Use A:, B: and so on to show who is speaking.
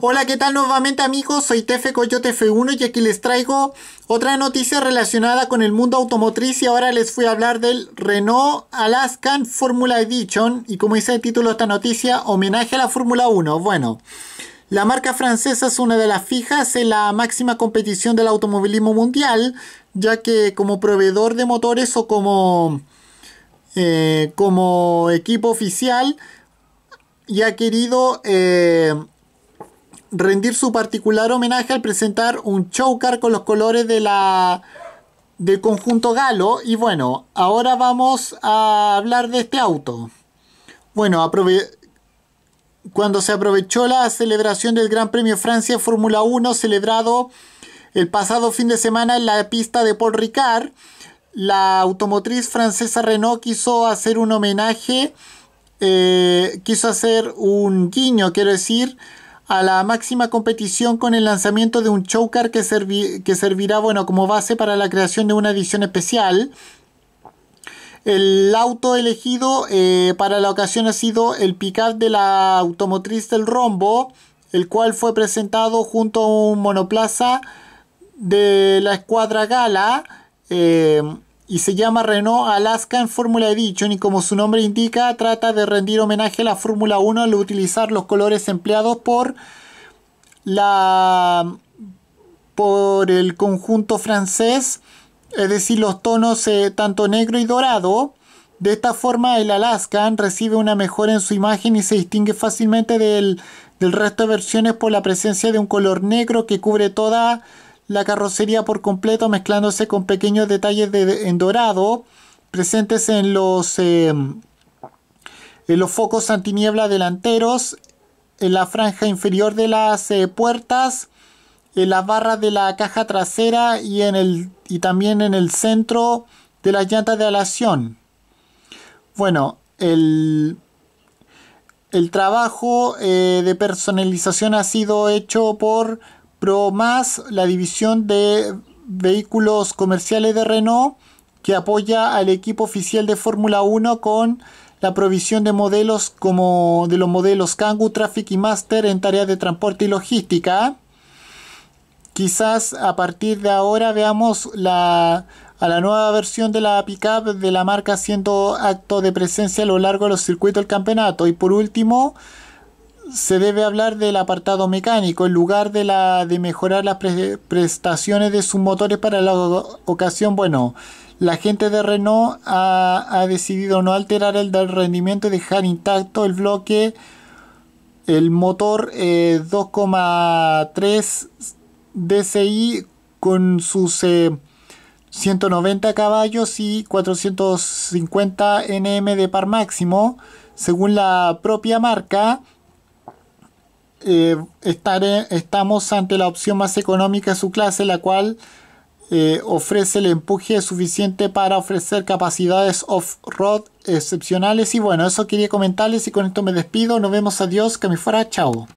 A: Hola, ¿qué tal nuevamente amigos? Soy Tefe Coyote F1 y aquí les traigo otra noticia relacionada con el mundo automotriz y ahora les fui a hablar del Renault Alaskan Formula Edition y como dice el título de esta noticia, homenaje a la Fórmula 1. Bueno, la marca francesa es una de las fijas en la máxima competición del automovilismo mundial, ya que como proveedor de motores o como, eh, como equipo oficial y ha querido... Eh, rendir su particular homenaje al presentar un car con los colores de la del conjunto galo y bueno ahora vamos a hablar de este auto bueno cuando se aprovechó la celebración del Gran Premio Francia Fórmula 1 celebrado el pasado fin de semana en la pista de Paul Ricard la automotriz francesa Renault quiso hacer un homenaje eh, quiso hacer un guiño quiero decir a la máxima competición con el lanzamiento de un choker que, que servirá bueno, como base para la creación de una edición especial. El auto elegido eh, para la ocasión ha sido el up de la automotriz del Rombo, el cual fue presentado junto a un monoplaza de la escuadra Gala. Eh, y se llama Renault Alaska en Fórmula Edition y como su nombre indica trata de rendir homenaje a la Fórmula 1 al utilizar los colores empleados por la por el conjunto francés, es decir, los tonos eh, tanto negro y dorado. De esta forma el Alaskan recibe una mejora en su imagen y se distingue fácilmente del, del resto de versiones por la presencia de un color negro que cubre toda la carrocería por completo mezclándose con pequeños detalles en dorado presentes en los, em, en los focos antiniebla delanteros, en la franja inferior de las eh, puertas, en las barras de la caja trasera y, en el, y también en el centro de las llantas de alación. Bueno, el, el trabajo eh, de personalización ha sido hecho por Pro Más, la división de vehículos comerciales de Renault, que apoya al equipo oficial de Fórmula 1 con la provisión de modelos como de los modelos Kangoo, Traffic y Master en tareas de transporte y logística. Quizás a partir de ahora veamos la, a la nueva versión de la pickup de la marca haciendo acto de presencia a lo largo de los circuitos del campeonato. Y por último, se debe hablar del apartado mecánico en lugar de, la, de mejorar las prestaciones de sus motores para la ocasión. Bueno, la gente de Renault ha, decidido no alterar el del rendimiento y dejar intacto el bloque, el motor 2,3 eh, DCI con sus 190 eh, caballos y 450 Nm de par máximo, según la propia marca. Eh, estamos ante la opción más económica de su clase, la cual eh, ofrece el empuje suficiente para ofrecer capacidades off-road excepcionales. Y bueno, eso quería comentarles y con esto me despido. Nos vemos, adiós, que me fuera, chao.